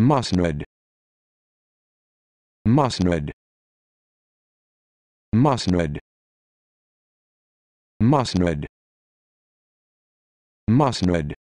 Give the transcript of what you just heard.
Masnud. Masnud. Masnud. Masnud. Masnud.